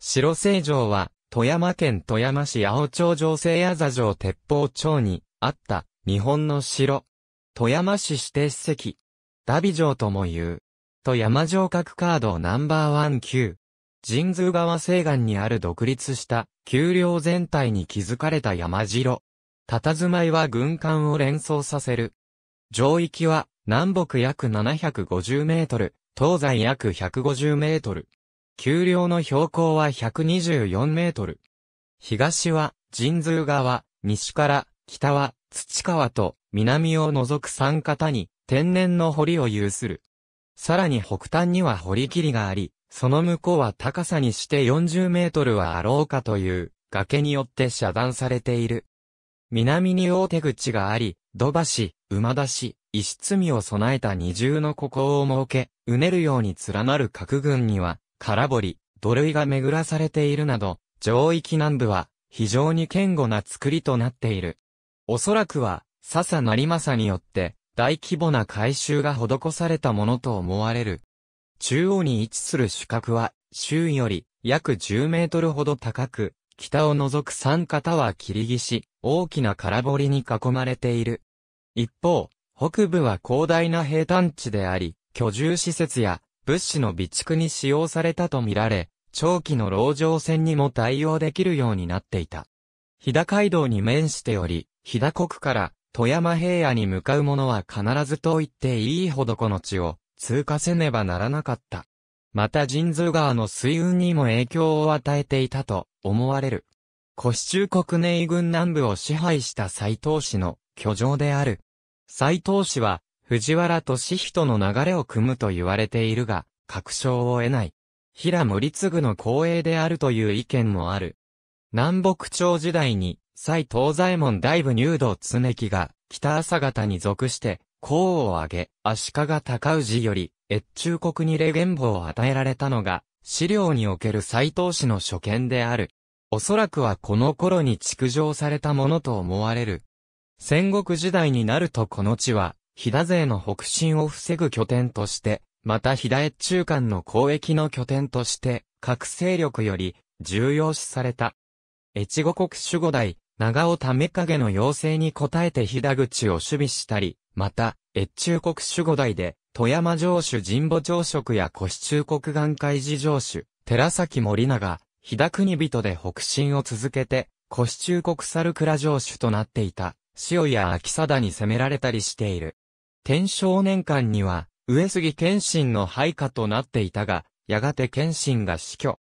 白成城は、富山県富山市青町城西矢座城鉄砲町にあった日本の城。富山市指定史跡。ダビ城とも言う。富山城閣。カードナンバーワン級。神通川西岸にある独立した丘陵全体に築かれた山城。佇まいは軍艦を連想させる。城域は南北約750メートル、東西約150メートル。丘陵の標高は124メートル。東は神通川、西から北は土川と南を除く三方に天然の堀を有する。さらに北端には堀切があり、その向こうは高さにして40メートルはあろうかという崖によって遮断されている。南に大手口があり、土橋、馬出し、石積みを備えた二重の孤高を設け、うねるように連なる各軍には、空堀、土塁が巡らされているなど、上域南部は非常に堅固な作りとなっている。おそらくは、笹成政によって大規模な改修が施されたものと思われる。中央に位置する主角は、周囲より約10メートルほど高く、北を除く三方は切り岸、大きな空堀に囲まれている。一方、北部は広大な平坦地であり、居住施設や物資の備蓄に使用されたとみられ、長期の籠城戦にも対応できるようになっていた。飛騨街道に面しており、飛騨国から富山平野に向かう者は必ずと言っていいほどこの地を通過せねばならなかった。また神通川の水運にも影響を与えていたと思われる。古市中国内軍南部を支配した斎藤氏の居城である。斎藤氏は藤原敏人の流れを組むと言われているが、確証を得ない。平森次の光栄であるという意見もある。南北朝時代に、西東左衛門大部入道常木が、北朝方に属して、功を挙げ、足利高氏より、越中国にレゲンボを与えられたのが、資料における斎藤氏の所見である。おそらくはこの頃に築城されたものと思われる。戦国時代になるとこの地は、飛騨勢の北進を防ぐ拠点として、また飛騨越中間の交易の拠点として、各勢力より重要視された。越後国守護代、長尾為影の要請に応えて飛騨口を守備したり、また、越中国守護代で、富山城主神保朝食や越中国眼海寺城主、寺崎森長、飛騨国人で北進を続けて、越中国猿倉城主となっていた、塩や秋貞に攻められたりしている。天正年間には、上杉謙信の配下となっていたが、やがて謙信が死去。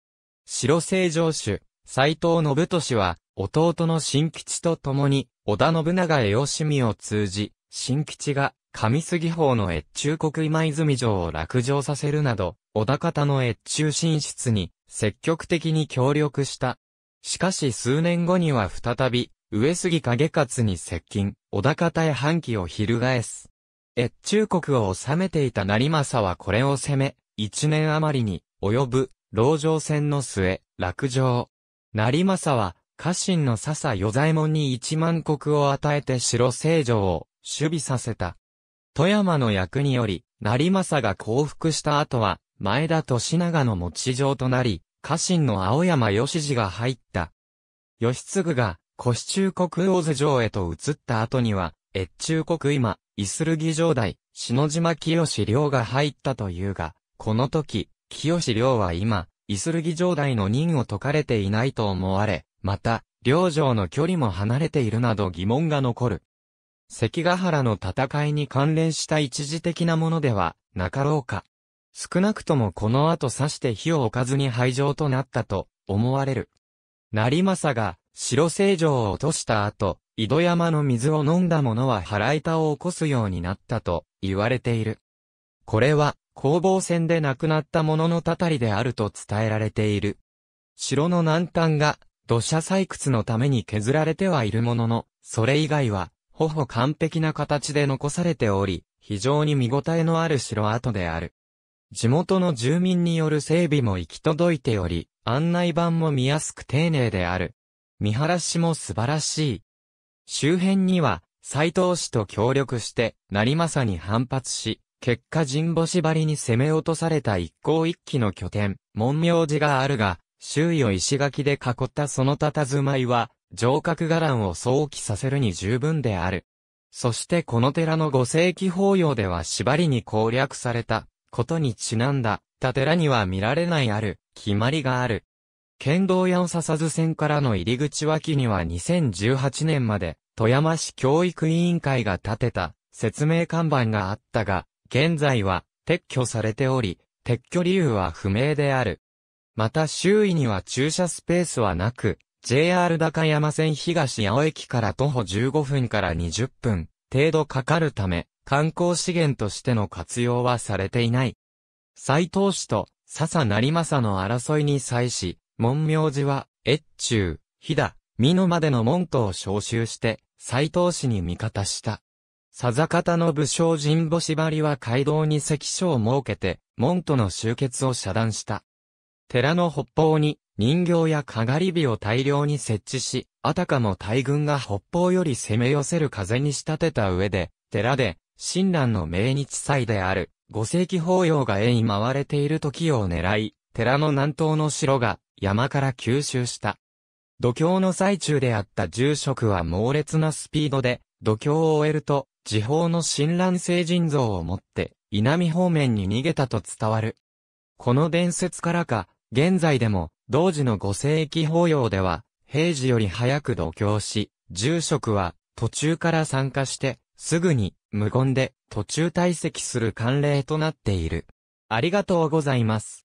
白成城主、斎藤信俊は、弟の新吉と共に、織田信長へ吉子を通じ、新吉が、上杉法の越中国今泉城を落城させるなど、織田方の越中進出に、積極的に協力した。しかし数年後には再び、上杉景勝に接近、織田方へ反旗を翻す。越中国を治めていた成政はこれを攻め、一年余りに及ぶ、牢城戦の末、落城。成政は、家臣の笹与左衛門に一万国を与えて城成城を守備させた。富山の役により、成政が降伏した後は、前田利長の持ち城となり、家臣の青山義次が入った。義次が、古市中国大津城へと移った後には、越中国今、イスルギ城代、篠島清良が入ったというが、この時、清良は今、イスルギ城代の任を解かれていないと思われ、また、領城の距離も離れているなど疑問が残る。関ヶ原の戦いに関連した一時的なものでは、なかろうか。少なくともこの後刺して火を置かずに廃城となったと、思われる。成政が、白成城を落とした後、井戸山の水を飲んだ者は腹板を起こすようになったと言われている。これは、攻防戦で亡くなった者のたたりであると伝えられている。城の南端が、土砂採掘のために削られてはいるものの、それ以外は、ほぼ完璧な形で残されており、非常に見応えのある城跡である。地元の住民による整備も行き届いており、案内板も見やすく丁寧である。見晴らしも素晴らしい。周辺には、斎藤氏と協力して、成政に反発し、結果神保縛りに攻め落とされた一向一揆の拠点、文明寺があるが、周囲を石垣で囲ったその佇まいは、城郭伽藍を想起させるに十分である。そしてこの寺の五世紀法要では縛りに攻略された、ことにちなんだ、た寺には見られないある、決まりがある。県道を尾笹津線からの入り口脇には2018年まで、富山市教育委員会が建てた、説明看板があったが、現在は、撤去されており、撤去理由は不明である。また周囲には駐車スペースはなく、JR 高山線東青尾駅から徒歩15分から20分程度かかるため、観光資源としての活用はされていない。斎藤氏と笹成政の争いに際し、門明寺は、越中、飛騨、美濃までの門徒を召集して、斎藤氏に味方した。笹方の武将神保縛りは街道に関所を設けて、門徒の集結を遮断した。寺の北方に、人形やかがり火を大量に設置し、あたかも大軍が北方より攻め寄せる風に仕立てた上で、寺で、親鸞の命日祭である、五世紀法要が縁に回れている時を狙い、寺の南東の城が山から吸収した。土俵の最中であった住職は猛烈なスピードで、土俵を終えると、地方の親鸞聖人像を持って、稲見方面に逃げたと伝わる。この伝説からか、現在でも、同時の五世紀法要では、平時より早く土俵し、住職は途中から参加して、すぐに、無言で、途中退席する慣例となっている。ありがとうございます。